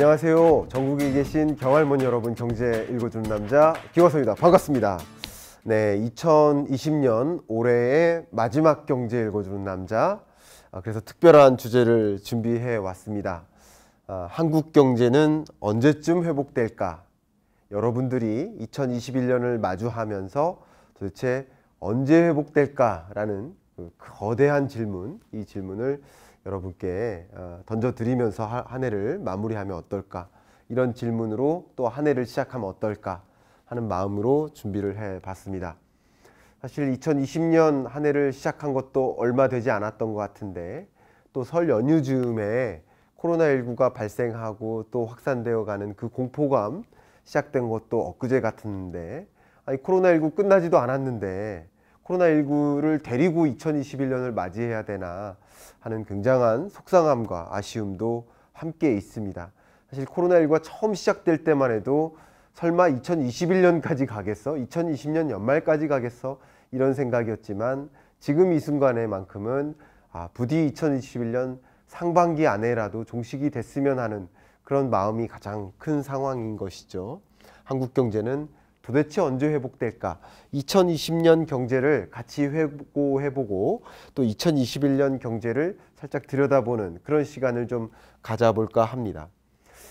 안녕하세요. 전국에 계신 경할몬 여러분 경제 읽어주는 남자 기화서입니다. 반갑습니다. 네, 2020년 올해의 마지막 경제 읽어주는 남자. 아, 그래서 특별한 주제를 준비해 왔습니다. 아, 한국 경제는 언제쯤 회복될까? 여러분들이 2021년을 마주하면서 도대체 언제 회복될까라는 그 거대한 질문, 이 질문을 여러분께 어, 던져드리면서 한 해를 마무리하면 어떨까 이런 질문으로 또 한 해를 시작하면 어떨까 하는 마음으로 준비를 해봤습니다. 사실 2020년 한 해를 시작한 것도 얼마 되지 않았던 것 같은데 또 설 연휴 즈음에 코로나19가 발생하고 또 확산되어 가는 그 공포감 시작된 것도 엊그제 같은데 아니 코로나19 끝나지도 않았는데 코로나19를 데리고 2021년을 맞이해야 되나 하는 굉장한 속상함과 아쉬움도 함께 있습니다. 사실 코로나19가 처음 시작될 때만 해도 설마 2021년까지 가겠어? 2020년 연말까지 가겠어? 이런 생각이었지만 지금 이 순간에만큼은 아, 부디 2021년 상반기 안에라도 종식이 됐으면 하는 그런 마음이 가장 큰 상황인 것이죠. 한국 경제는 도대체 언제 회복될까? 2020년 경제를 같이 회고해보고 또 2021년 경제를 살짝 들여다보는 그런 시간을 좀 가져볼까 합니다.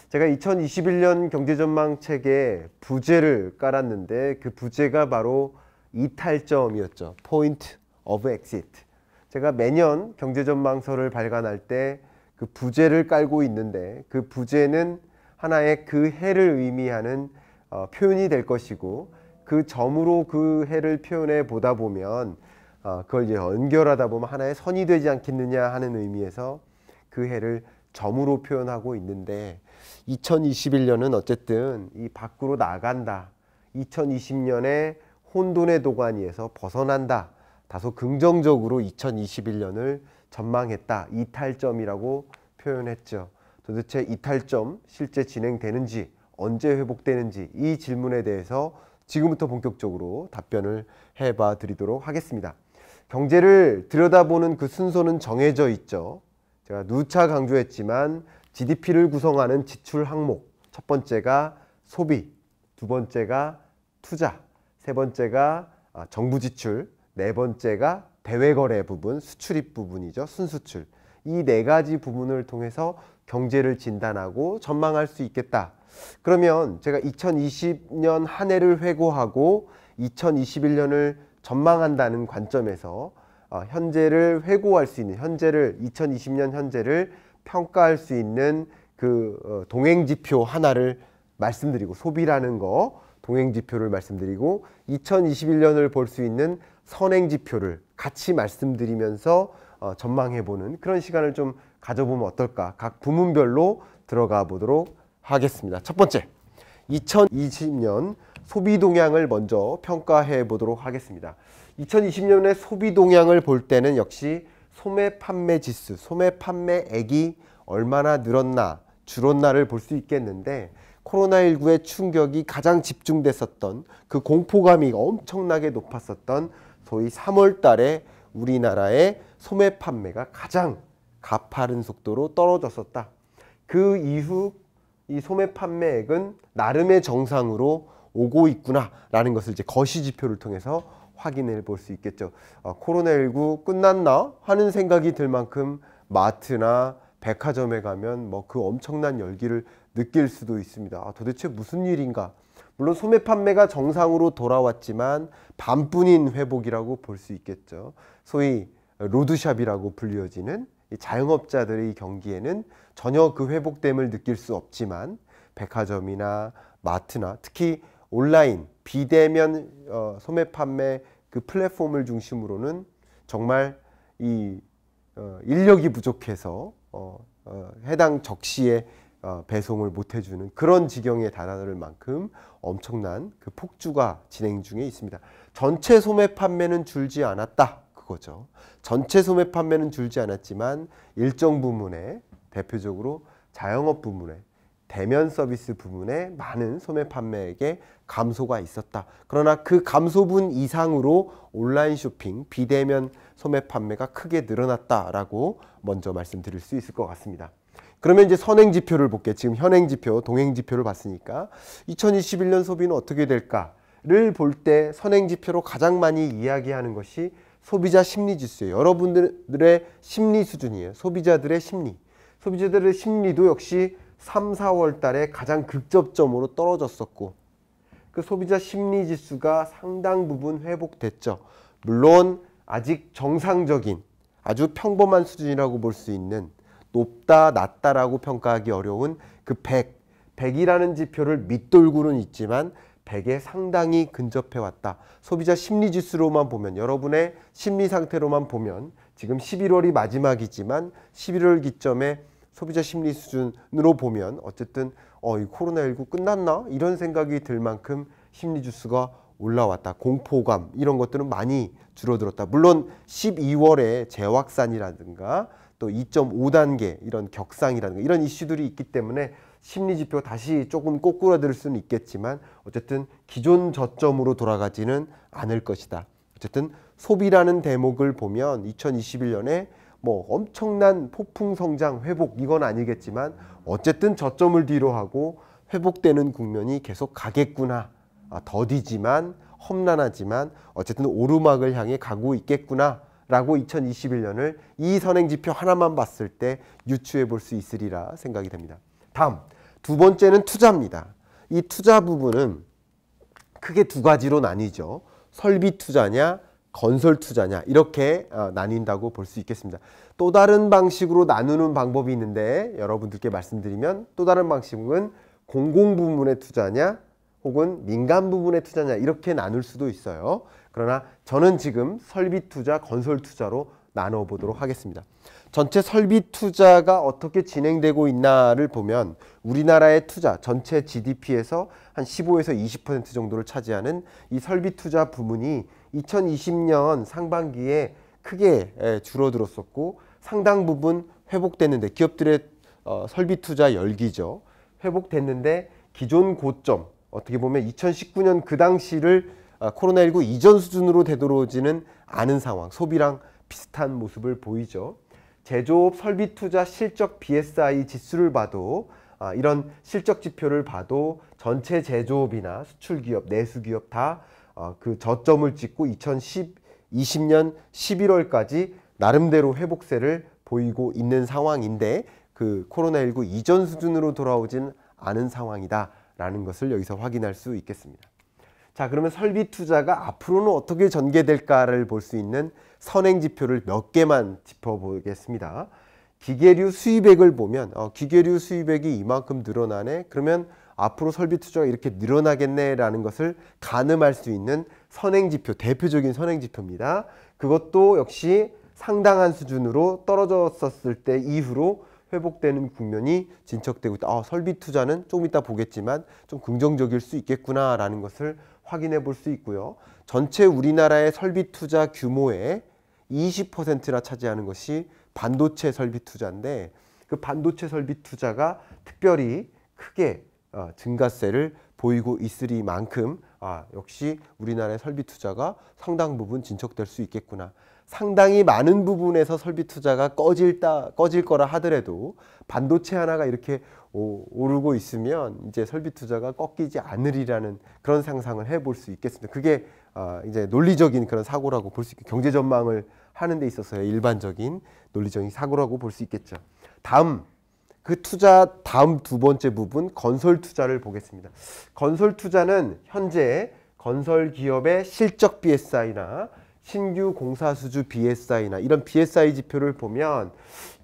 제가 2021년 경제전망 책에 부제를 깔았는데 그 부제가 바로 이탈점이었죠. 포인트 오브 엑시트. 제가 매년 경제전망서를 발간할 때 그 부제를 깔고 있는데 그 부제는 하나의 그 해를 의미하는 어, 표현이 될 것이고 그 점으로 그 해를 표현해 보다 보면 어, 그걸 이제 연결하다 보면 하나의 선이 되지 않겠느냐 하는 의미에서 그 해를 점으로 표현하고 있는데 2021년은 어쨌든 이 밖으로 나간다. 2020년에 혼돈의 도가니에서 벗어난다. 다소 긍정적으로 2021년을 전망했다. 이탈점이라고 표현했죠. 도대체 이탈점 실제 진행되는지 언제 회복되는지 이 질문에 대해서 지금부터 본격적으로 답변을 해봐 드리도록 하겠습니다. 경제를 들여다보는 그 순서는 정해져 있죠. 제가 누차 강조했지만 GDP를 구성하는 지출 항목 첫 번째가 소비, 두 번째가 투자, 세 번째가 아, 정부 지출, 네 번째가 대외거래 부분, 수출입 부분이죠. 순수출. 이 네 가지 부분을 통해서 경제를 진단하고 전망할 수 있겠다. 그러면 제가 2020년 한 해를 회고하고 2021년을 전망한다는 관점에서 어, 현재를 회고할 수 있는 현재를 2020년 현재를 평가할 수 있는 그 어, 동행 지표 하나를 말씀드리고 소비라는 거 동행 지표를 말씀드리고 2021년을 볼 수 있는 선행 지표를 같이 말씀드리면서 어, 전망해 보는 그런 시간을 좀 가져보면 어떨까 각 부문별로 들어가 보도록 하겠습니다. 첫 번째, 2020년 소비 동향을 먼저 평가해 보도록 하겠습니다. 2020년의 소비 동향을 볼 때는 역시 소매 판매 지수, 소매 판매액이 얼마나 늘었나, 줄었나를 볼 수 있겠는데 코로나19의 충격이 가장 집중됐었던 그 공포감이 엄청나게 높았었던 소위 3월 달에 우리나라의 소매 판매가 가장 가파른 속도로 떨어졌었다. 그 이후 이 소매 판매액은 나름의 정상으로 오고 있구나라는 것을 이제 거시 지표를 통해서 확인해 볼 수 있겠죠. 아, 어, 코로나19 끝났나 하는 생각이 들 만큼 마트나 백화점에 가면 뭐 그 엄청난 열기를 느낄 수도 있습니다. 아, 도대체 무슨 일인가? 물론 소매 판매가 정상으로 돌아왔지만 반뿐인 회복이라고 볼 수 있겠죠. 소위 로드샵이라고 불리어지는 자영업자들의 경기에는 전혀 그 회복됨을 느낄 수 없지만 백화점이나 마트나 특히 온라인 비대면 어, 소매 판매 그 플랫폼을 중심으로는 정말 이 어, 인력이 부족해서 어, 어, 해당 적시에 어, 배송을 못 해주는 그런 지경에 달하는 만큼 엄청난 그 폭주가 진행 중에 있습니다. 전체 소매 판매는 줄지 않았다. 그거죠. 전체 소매 판매는 줄지 않았지만 일정 부문에 대표적으로 자영업 부문에 대면 서비스 부문에 많은 소매 판매액의 감소가 있었다. 그러나 그 감소분 이상으로 온라인 쇼핑, 비대면 소매 판매가 크게 늘어났다라고 먼저 말씀드릴 수 있을 것 같습니다. 그러면 이제 선행 지표를 볼게. 지금 현행 지표, 동행 지표를 봤으니까 2021년 소비는 어떻게 될까를 볼 때 선행 지표로 가장 많이 이야기하는 것이 소비자 심리 지수예요. 여러분들의 심리 수준이에요. 소비자들의 심리. 소비자들의 심리도 역시 3, 4월 달에 가장 극적점으로 떨어졌었고 그 소비자 심리 지수가 상당 부분 회복됐죠. 물론 아직 정상적인 아주 평범한 수준이라고 볼 수 있는 높다 낮다라고 평가하기 어려운 그 100, 100이라는 지표를 밑돌고는 있지만 100에 상당히 근접해 왔다. 소비자 심리 지수로만 보면 여러분의 심리 상태로만 보면 지금 11월이 마지막이지만 11월 기점에 소비자 심리 수준으로 보면 어쨌든 어, 이 코로나19 끝났나? 이런 생각이 들 만큼 심리 지수가 올라왔다. 공포감 이런 것들은 많이 줄어들었다. 물론 12월에 재확산이라든가 또 2.5단계 이런 격상이라는 이런 이슈들이 있기 때문에 심리 지표 다시 조금 꼬꾸라들 수는 있겠지만 어쨌든 기존 저점으로 돌아가지는 않을 것이다. 어쨌든 소비라는 대목을 보면 2021년에 뭐 엄청난 폭풍 성장 회복 이건 아니겠지만 어쨌든 저점을 뒤로 하고 회복되는 국면이 계속 가겠구나. 아, 더디지만 험난하지만 어쨌든 오르막을 향해 가고 있겠구나. 라고 2021년을 이 선행지표 하나만 봤을 때 유추해 볼 수 있으리라 생각이 됩니다. 다음 두 번째는 투자입니다. 이 투자 부분은 크게 두 가지로 나뉘죠. 설비 투자냐 건설 투자냐 이렇게 어, 나뉜다고 볼 수 있겠습니다. 또 다른 방식으로 나누는 방법이 있는데 여러분들께 말씀드리면 또 다른 방식은 공공 부문의 투자냐 혹은 민간 부문의 투자냐 이렇게 나눌 수도 있어요. 그러나 저는 지금 설비 투자, 건설 투자로 나눠 보도록 하겠습니다. 전체 설비 투자가 어떻게 진행되고 있나를 보면 우리나라의 투자 전체 GDP에서 한 15에서 20% 정도를 차지하는 이 설비 투자 부문이 2020년 상반기에 크게 줄어들었었고 상당 부분 회복됐는데 기업들의 어, 설비 투자 열기죠. 회복됐는데 기존 고점 어떻게 보면 2019년 그 당시를 아, 코로나19 이전 수준으로 되돌아오지는 않은 상황, 소비랑 비슷한 모습을 보이죠. 제조업 설비 투자 실적 BSI 지수를 봐도 아, 이런 실적 지표를 봐도 전체 제조업이나 수출 기업, 내수 기업 다그 어, 저점을 찍고 2020년 11월까지 나름대로 회복세를 보이고 있는 상황인데 그 코로나19 이전 수준으로 돌아오진 않은 상황이다라는 것을 여기서 확인할 수 있겠습니다. 자, 그러면 설비 투자가 앞으로는 어떻게 전개될까를 볼 수 있는 선행 지표를 몇 개만 짚어보겠습니다. 기계류 수입액을 보면 어, 기계류 수입액이 이만큼 늘어나네. 그러면 앞으로 설비 투자가 이렇게 늘어나겠네라는 것을 가늠할 수 있는 선행 지표, 대표적인 선행 지표입니다. 그것도 역시 상당한 수준으로 떨어졌었을 때 이후로 회복되는 국면이 진척되고 있다. 아, 설비 투자는 조금 이따 보겠지만 좀 긍정적일 수 있겠구나라는 것을 확인해 볼 수 있고요. 전체 우리나라의 설비 투자 규모의 20%나 차지하는 것이 반도체 설비 투자인데 그 반도체 설비 투자가 특별히 크게 어, 증가세를 보이고 있으리만큼 아, 역시 우리나라의 설비 투자가 상당 부분 진척될 수 있겠구나. 상당히 많은 부분에서 설비 투자가 꺼질다, 꺼질 거라 하더라도 반도체 하나가 이렇게 오르고 있으면 이제 설비 투자가 꺾이지 않으리라는 그런 상상을 해볼 수 있겠습니다. 그게 아, 이제 논리적인 그런 사고라고 볼 수 있고 경제 전망을 하는 데 있어서의 일반적인 논리적인 사고라고 볼 수 있겠죠. 다음 그 투자 다음 두 번째 부분 건설 투자를 보겠습니다. 건설 투자는 현재 건설 기업의 실적 BSI나 신규 공사수주 BSI나 이런 BSI 지표를 보면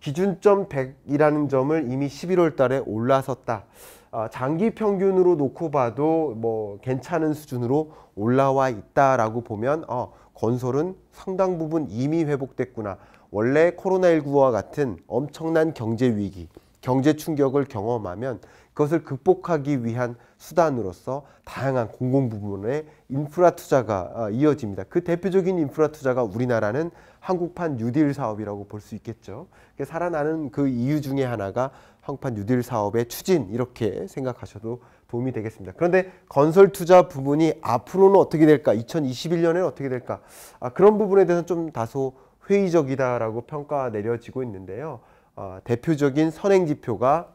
기준점 100이라는 점을 이미 11월 달에 올라섰다. 어, 장기 평균으로 놓고 봐도 뭐 괜찮은 수준으로 올라와 있다라고 보면 어, 건설은 상당 부분 이미 회복됐구나. 원래 코로나19와 같은 엄청난 경제 위기, 경제 충격을 경험하면 그것을 극복하기 위한 수단으로서 다양한 공공 부문의 인프라 투자가 어, 이어집니다. 그 대표적인 인프라 투자가 우리나라는 한국판 뉴딜 사업이라고 볼 수 있겠죠. 그러니까 살아나는 그 이유 중에 하나가 한국판 뉴딜 사업의 추진 이렇게 생각하셔도 도움이 되겠습니다. 그런데 건설 투자 부분이 앞으로는 어떻게 될까? 2021년에는 어떻게 될까? 아, 그런 부분에 대해서는 좀 다소 회의적이다라고 평가 내려지고 있는데요. 어, 대표적인 선행 지표가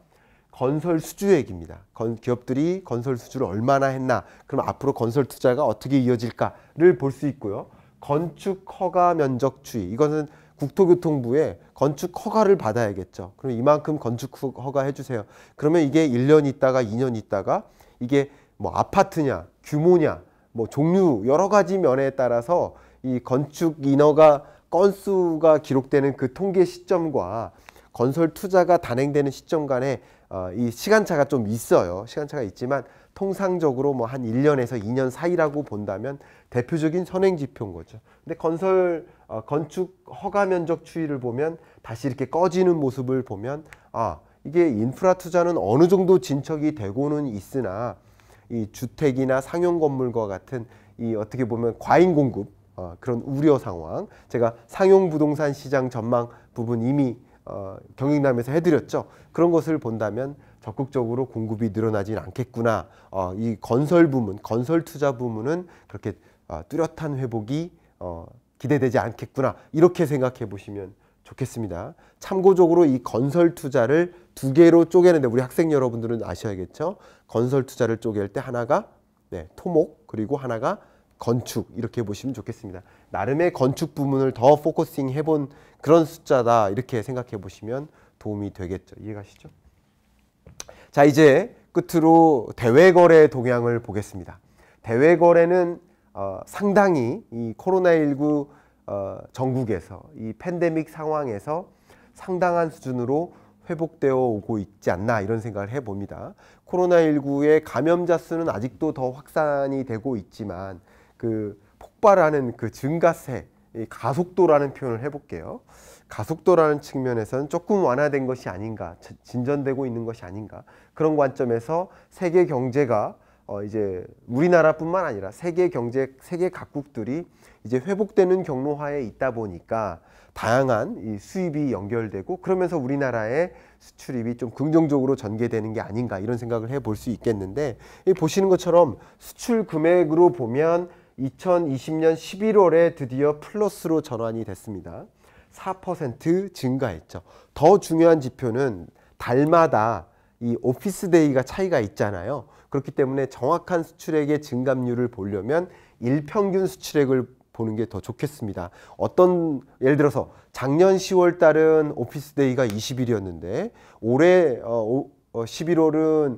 건설 수주액입니다. 건, 기업들이 건설 수주를 얼마나 했나, 그럼 앞으로 건설 투자가 어떻게 이어질까를 볼 수 있고요. 건축 허가 면적 추이 이거는 국토교통부에 건축 허가를 받아야겠죠. 그럼 이만큼 건축 허가 해주세요. 그러면 이게 1년 있다가 2년 있다가 이게 뭐 아파트냐 규모냐 뭐 종류 여러 가지 면에 따라서 이 건축 인허가 건수가 기록되는 그 통계 시점과 건설 투자가 단행되는 시점 간에 어, 이 시간차가 좀 있어요. 시간차가 있지만 통상적으로 뭐 한 1년에서 2년 사이라고 본다면 대표적인 선행 지표인 거죠. 근데 건설 어, 건축 허가 면적 추이를 보면 다시 이렇게 꺼지는 모습을 보면 아, 이게 인프라 투자는 어느 정도 진척이 되고는 있으나 이 주택이나 상용 건물과 같은 이 어떻게 보면 과잉 공급 어, 그런 우려 상황 제가 상용 부동산 시장 전망 부분 이미 어, 경영남에서 해드렸죠. 그런 것을 본다면 적극적으로 공급이 늘어나진 않겠구나. 어, 이 건설 부문, 건설 투자 부문은 그렇게 어, 뚜렷한 회복이 어, 기대되지 않겠구나. 이렇게 생각해 보시면 좋겠습니다. 참고적으로 이 건설 투자를 두 개로 쪼개는데 우리 학생 여러분들은 아셔야겠죠. 건설 투자를 쪼갤 때 하나가 네, 토목 그리고 하나가 건축 이렇게 보시면 좋겠습니다. 나름의 건축 부문을 더 포커싱 해본 그런 숫자다 이렇게 생각해 보시면 도움이 되겠죠. 이해가시죠? 자, 이제 끝으로 대외거래 동향을 보겠습니다. 대외거래는 어, 상당히 이 코로나19 어, 전국에서 이 팬데믹 상황에서 상당한 수준으로 회복되어 오고 있지 않나 이런 생각을 해봅니다. 코로나19의 감염자 수는 아직도 더 확산이 되고 있지만 그 폭발하는 그 증가세, 가속도라는 표현을 해볼게요. 가속도라는 측면에서는 조금 완화된 것이 아닌가, 진전되고 있는 것이 아닌가 그런 관점에서 세계 경제가 어 이제 우리나라뿐만 아니라 세계 경제 세계 각국들이 이제 회복되는 경로화에 있다 보니까 다양한 이 수입이 연결되고 그러면서 우리나라의 수출입이 좀 긍정적으로 전개되는 게 아닌가 이런 생각을 해 볼 수 있겠는데 이 보시는 것처럼 수출 금액으로 보면 2020년 11월에 드디어 플러스로 전환이 됐습니다. 4% 증가했죠. 더 중요한 지표는 달마다 이 오피스 데이가 차이가 있잖아요. 그렇기 때문에 정확한 수출액의 증감률을 보려면 일평균 수출액을 보는 게 더 좋겠습니다. 어떤 예를 들어서 작년 10월 달은 오피스 데이가 20일이었는데 올해 11월은 어, 어,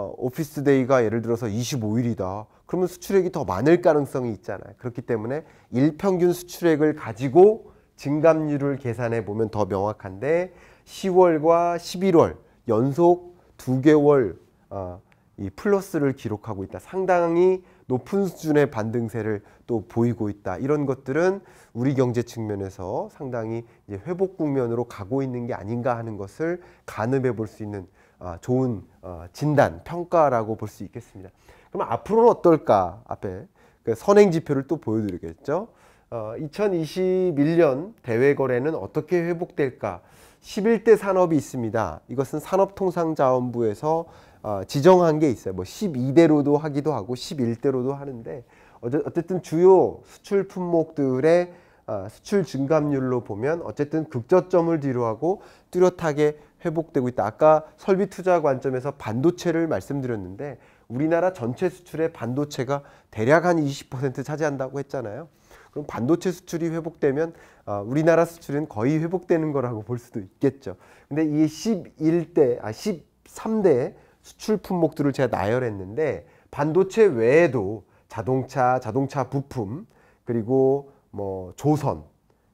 어, 오피스 데이가 예를 들어서 25일이다. 그러면 수출액이 더 많을 가능성이 있잖아요. 그렇기 때문에 일평균 수출액을 가지고 증감률을 계산해 보면 더 명확한데 10월과 11월 연속 두개월 어, 이 플러스를 기록하고 있다. 상당히 높은 수준의 반등세를 또 보이고 있다. 이런 것들은 우리 경제 측면에서 상당히 이제 회복 국면으로 가고 있는 게 아닌가 하는 것을 가늠해 볼 수 있는 어, 좋은 어, 진단, 평가라고 볼 수 있겠습니다. 그럼 앞으로는 어떨까? 앞에 그 선행 지표를 또 보여드리겠죠. 어, 2021년 대외 거래는 어떻게 회복될까? 11대 산업이 있습니다. 이것은 산업통상자원부에서 어, 지정한 게 있어요. 뭐 12대로도 하기도 하고 11대로도 하는데 어쨌든 주요 수출 품목들의 어, 수출 증감률로 보면 어쨌든 극저점을 뒤로하고 뚜렷하게 회복되고 있다. 아까 설비 투자 관점에서 반도체를 말씀드렸는데 우리나라 전체 수출의 반도체가 대략 한 20% 차지한다고 했잖아요. 그럼 반도체 수출이 회복되면 어, 우리나라 수출은 거의 회복되는 거라고 볼 수도 있겠죠. 근데 이 11대, 아, 13대 수출 품목들을 제가 나열했는데 반도체 외에도 자동차, 자동차 부품, 그리고 뭐 조선,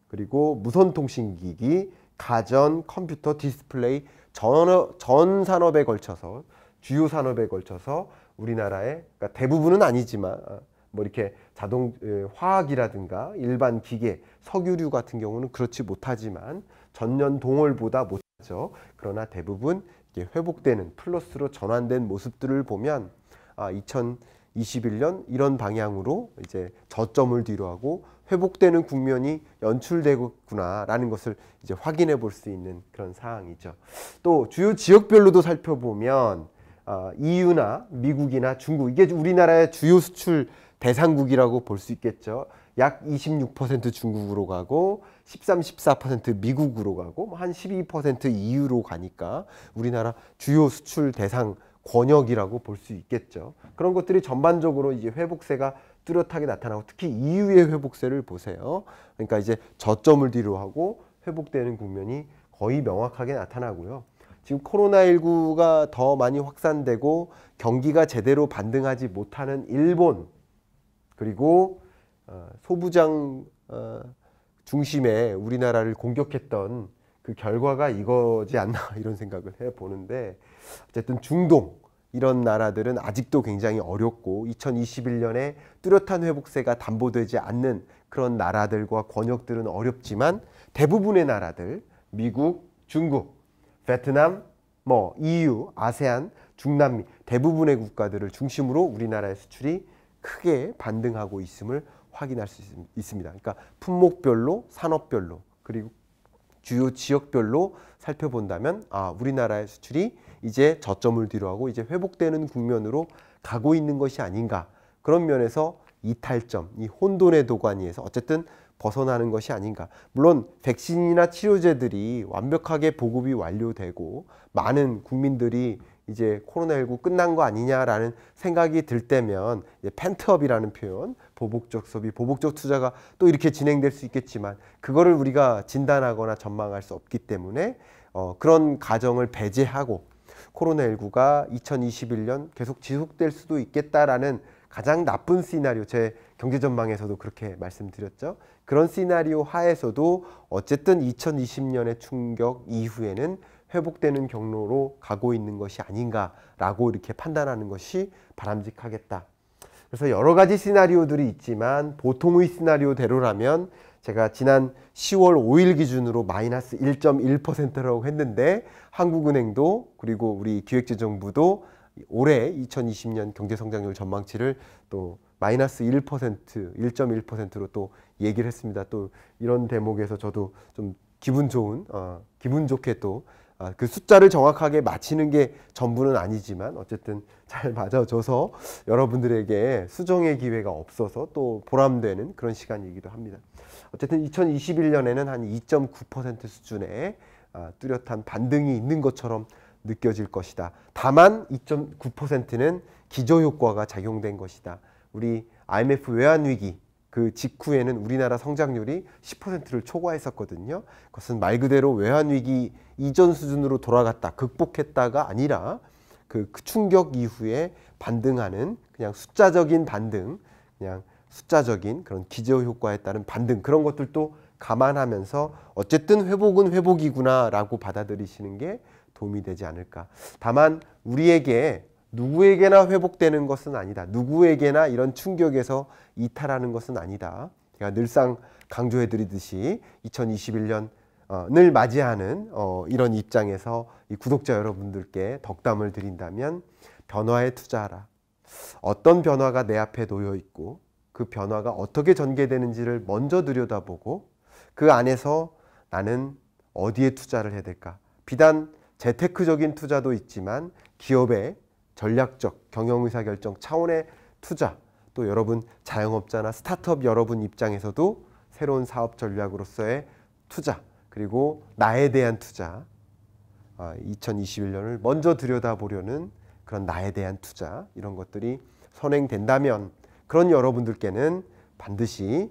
그리고 무선통신기기, 가전, 컴퓨터, 디스플레이 전, 전 산업에 걸쳐서 주요 산업에 걸쳐서 우리나라의 그러니까 대부분은 아니지만 어, 뭐 이렇게 자동 화학이라든가 일반 기계, 석유류 같은 경우는 그렇지 못하지만 전년 동월보다 못하죠. 그러나 대부분 이게 회복되는 플러스로 전환된 모습들을 보면 아, 2021년 이런 방향으로 이제 저점을 뒤로하고 회복되는 국면이 연출되구나라는 것을 이제 확인해 볼 수 있는 그런 사항이죠. 또 주요 지역별로도 살펴보면 아 EU나 미국이나 중국 이게 우리나라의 주요 수출 대상국이라고 볼 수 있겠죠. 약 26% 중국으로 가고 13, 14% 미국으로 가고 뭐 한12% EU로 가니까 우리나라 주요 수출 대상 권역이라고 볼 수 있겠죠. 그런 것들이 전반적으로 이제 회복세가 뚜렷하게 나타나고 특히 EU의 회복세를 보세요. 그러니까 이제 저점을 뒤로 하고 회복되는 국면이 거의 명확하게 나타나고요. 지금 코로나19가 더 많이 확산되고 경기가 제대로 반등하지 못하는 일본 그리고 어, 소부장 어, 중심에 우리나라를 공격했던 그 결과가 이거지 않나 이런 생각을 해 보는데 어쨌든 중동 이런 나라들은 아직도 굉장히 어렵고 2021년에 뚜렷한 회복세가 담보되지 않는 그런 나라들과 권역들은 어렵지만 대부분의 나라들 미국, 중국, 베트남, 뭐 EU, 아세안, 중남미 대부분의 국가들을 중심으로 우리나라의 수출이 크게 반등하고 있음을 확인할 수 있, 습니다 그러니까 품목별로 산업별로 그리고 주요 지역별로 살펴본다면 아 우리나라의 수출이 이제 저점을 뒤로하고 이제 회복되는 국면으로 가고 있는 것이 아닌가 그런 면에서 이탈점, 이 혼돈의 도가니에서 어쨌든 벗어나는 것이 아닌가. 물론 백신이나 치료제들이 완벽하게 보급이 완료되고 많은 국민들이 이제 코로나19 끝난 거 아니냐라는 생각이 들 때면 펜트업이라는 표현, 보복적 소비, 보복적 투자가 또 이렇게 진행될 수 있겠지만 그거를 우리가 진단하거나 전망할 수 없기 때문에 어, 그런 가정을 배제하고 코로나19가 2021년 계속 지속될 수도 있겠다라는 가장 나쁜 시나리오, 제 경제 전망에서도 그렇게 말씀드렸죠. 그런 시나리오 하에서도 어쨌든 2020년의 충격 이후에는 회복되는 경로로 가고 있는 것이 아닌가라고 이렇게 판단하는 것이 바람직하겠다. 그래서 여러 가지 시나리오들이 있지만 보통의 시나리오대로라면 제가 지난 10월 5일 기준으로 마이너스 1.1%라고 했는데 한국은행도 그리고 우리 기획재정부도 올해 2020년 경제성장률 전망치를 또 마이너스 1%, 1.1%로 또 얘기를 했습니다. 또 이런 대목에서 저도 좀 기분 좋은, 어, 기분 좋게 또 아, 그 숫자를 정확하게 맞히는 게 전부는 아니지만 어쨌든 잘 맞아줘서 여러분들에게 수정의 기회가 없어서 또 보람되는 그런 시간이기도 합니다. 어쨌든 2021년에는 한 2.9% 수준의 아, 뚜렷한 반등이 있는 것처럼 느껴질 것이다. 다만 2.9%는 기저효과가 작용된 것이다. 우리 IMF 외환위기 그 직후에는 우리나라 성장률이 10%를 초과했었거든요. 그것은 말 그대로 외환위기 이전 수준으로 돌아갔다, 극복했다가 아니라 그 충격 이후에 반등하는 그냥 숫자적인 반등, 그냥 숫자적인 그런 기저 효과에 따른 반등 그런 것들도 감안하면서 어쨌든 회복은 회복이구나라고 받아들이시는 게 도움이 되지 않을까. 다만 우리에게 누구에게나 회복되는 것은 아니다. 누구에게나 이런 충격에서 이탈하는 것은 아니다. 제가 늘상 강조해 드리듯이 2021년 어, 늘 맞이하는 어, 이런 입장에서 구독자 여러분들께 덕담을 드린다면 변화에 투자하라. 어떤 변화가 내 앞에 놓여 있고 그 변화가 어떻게 전개되는지를 먼저 들여다보고 그 안에서 나는 어디에 투자를 해야 될까? 비단 재테크적인 투자도 있지만 기업의 전략적 경영 의사결정 차원의 투자 또 여러분 자영업자나 스타트업 여러분 입장에서도 새로운 사업 전략으로서의 투자 그리고 나에 대한 투자 2021년을 어, 먼저 들여다보려는 그런 나에 대한 투자 이런 것들이 선행된다면 그런 여러분들께는 반드시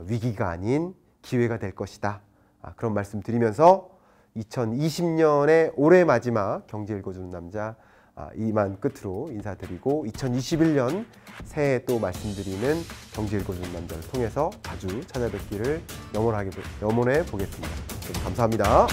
위기가 아닌 기회가 될 것이다. 아, 그런 말씀 드리면서 2020년의 올해 마지막 경제 읽어주는 남자 아, 이만 끝으로 인사드리고 2021년 새해 또 말씀드리는 경제 읽어주는 남자를 통해서 자주 찾아뵙기를 염원하게, 염원해 보겠습니다. 네, 감사합니다.